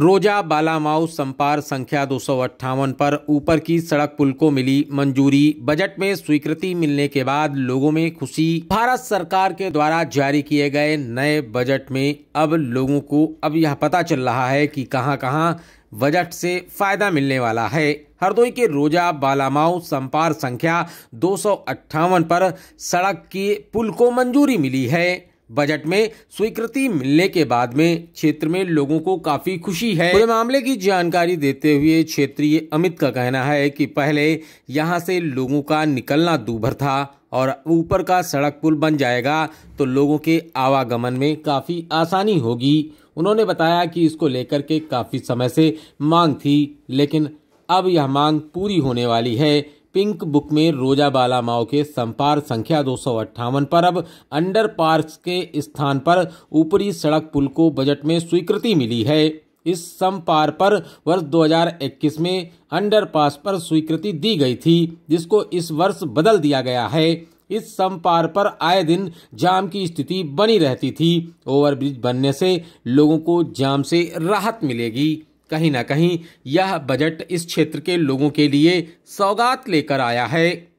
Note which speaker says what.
Speaker 1: रोजा बालामाऊ संपार संख्या दो पर ऊपर की सड़क पुल को मिली मंजूरी बजट में स्वीकृति मिलने के बाद लोगों में खुशी भारत सरकार के द्वारा जारी किए गए नए बजट में अब लोगों को अब यह पता चल रहा है कि कहां कहां बजट से फायदा मिलने वाला है हरदोई के रोजा बालामाऊ संपार संख्या दो पर सड़क के पुल को मंजूरी मिली है बजट में स्वीकृति मिलने के बाद में क्षेत्र में लोगों को काफी खुशी है पूरे मामले की जानकारी देते हुए क्षेत्रीय अमित का कहना है कि पहले यहाँ से लोगों का निकलना दूभर था और ऊपर का सड़क पुल बन जाएगा तो लोगों के आवागमन में काफ़ी आसानी होगी उन्होंने बताया कि इसको लेकर के काफ़ी समय से मांग थी लेकिन अब यह मांग पूरी होने वाली है पिंक बुक में रोजा बाला माओ के संपार संख्या दो पर अब अंडर पार्क के स्थान पर ऊपरी सड़क पुल को बजट में स्वीकृति मिली है इस संपार पर वर्ष 2021 में अंडर पास पर स्वीकृति दी गई थी जिसको इस वर्ष बदल दिया गया है इस संपार पर आए दिन जाम की स्थिति बनी रहती थी ओवरब्रिज बनने से लोगों को जाम से राहत मिलेगी कहीं ना कहीं यह बजट इस क्षेत्र के लोगों के लिए सौगात लेकर आया है